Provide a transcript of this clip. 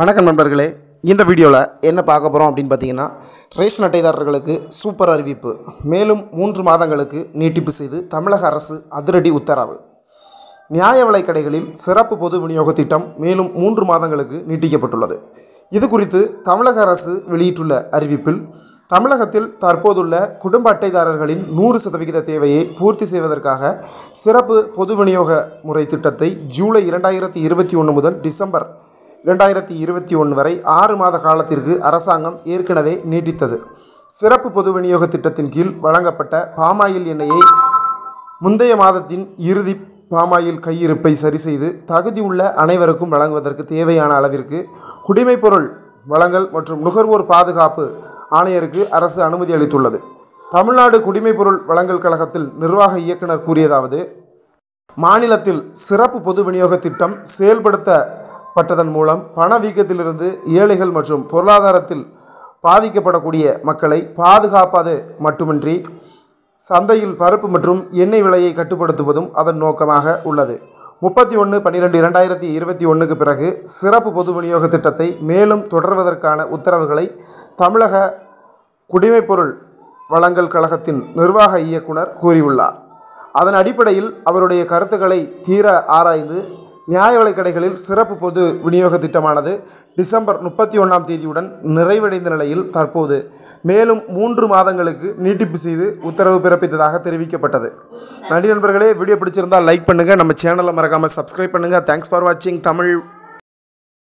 வணக்கம் நண்பர்களே இந்த வீடியோவில் என்ன பார்க்க போகிறோம் அப்படின்னு பார்த்தீங்கன்னா ரேஷன் அட்டைதாரர்களுக்கு சூப்பர் அறிவிப்பு மேலும் மூன்று மாதங்களுக்கு நீட்டிப்பு செய்து தமிழக அரசு அதிரடி உத்தரவு நியாய விலைக்கடைகளில் சிறப்பு பொது விநியோக திட்டம் மேலும் மூன்று மாதங்களுக்கு நீட்டிக்கப்பட்டுள்ளது இது குறித்து தமிழக அரசு வெளியிட்டுள்ள அறிவிப்பில் தமிழகத்தில் தற்போதுள்ள குடும்ப அட்டைதாரர்களின் நூறு சதவிகித தேவையை பூர்த்தி செய்வதற்காக சிறப்பு பொது விநியோக முறை திட்டத்தை ஜூலை இரண்டாயிரத்தி இருபத்தி ஒன்று முதல் டிசம்பர் ரெண்டாயிரத்தி இருபத்தி ஒன்று வரை ஆறு மாத காலத்திற்கு அரசாங்கம் ஏற்கனவே நீட்டித்தது சிறப்பு பொது விநியோக திட்டத்தின் கீழ் வழங்கப்பட்ட பாமாயில் எண்ணெயை முந்தைய மாதத்தின் இறுதி பாமாயில் கையிருப்பை சரிசெய்து தகுதியுள்ள அனைவருக்கும் வழங்குவதற்கு தேவையான அளவிற்கு குடிமைப்பொருள் வழங்கல் மற்றும் நுகர்வோர் பாதுகாப்பு ஆணையருக்கு அரசு அனுமதி அளித்துள்ளது தமிழ்நாடு பொருள் வழங்கல் கழகத்தில் நிர்வாக இயக்குனர் கூறியதாவது மாநிலத்தில் சிறப்பு பொது விநியோக திட்டம் செயல்படுத்த பட்டதன் மூலம் பணவீக்கத்திலிருந்து ஏழைகள் மற்றும் பொருளாதாரத்தில் பாதிக்கப்படக்கூடிய மக்களை பாதுகாப்பது மட்டுமின்றி சந்தையில் பருப்பு மற்றும் எண்ணெய் விலையை கட்டுப்படுத்துவதும் அதன் நோக்கமாக உள்ளது முப்பத்தி ஒன்று பன்னிரெண்டு இரண்டாயிரத்தி இருபத்தி ஒன்றுக்கு பிறகு சிறப்பு பொது விநியோக திட்டத்தை மேலும் தொடர்வதற்கான உத்தரவுகளை தமிழக குடிமைப்பொருள் வழங்கல் கழகத்தின் நிர்வாக இயக்குனர் கூறியுள்ளார் அதன் அடிப்படையில் அவருடைய கருத்துக்களை தீர ஆராய்ந்து நியாய விலை கடைகளில் சிறப்பு பொது விநியோக திட்டமானது டிசம்பர் முப்பத்தி ஒன்றாம் தேதியுடன் நிறைவடைந்த நிலையில் தற்போது மேலும் மூன்று மாதங்களுக்கு நீட்டிப்பு செய்து உத்தரவு பிறப்பித்ததாக தெரிவிக்கப்பட்டது நன்றி நண்பர்களே வீடியோ பிடிச்சிருந்தால் லைக் பண்ணுங்கள் நம்ம சேனலை மறக்காமல் சப்ஸ்கிரைப் பண்ணுங்கள் தேங்க்ஸ் ஃபார் வாட்சிங் தமிழ்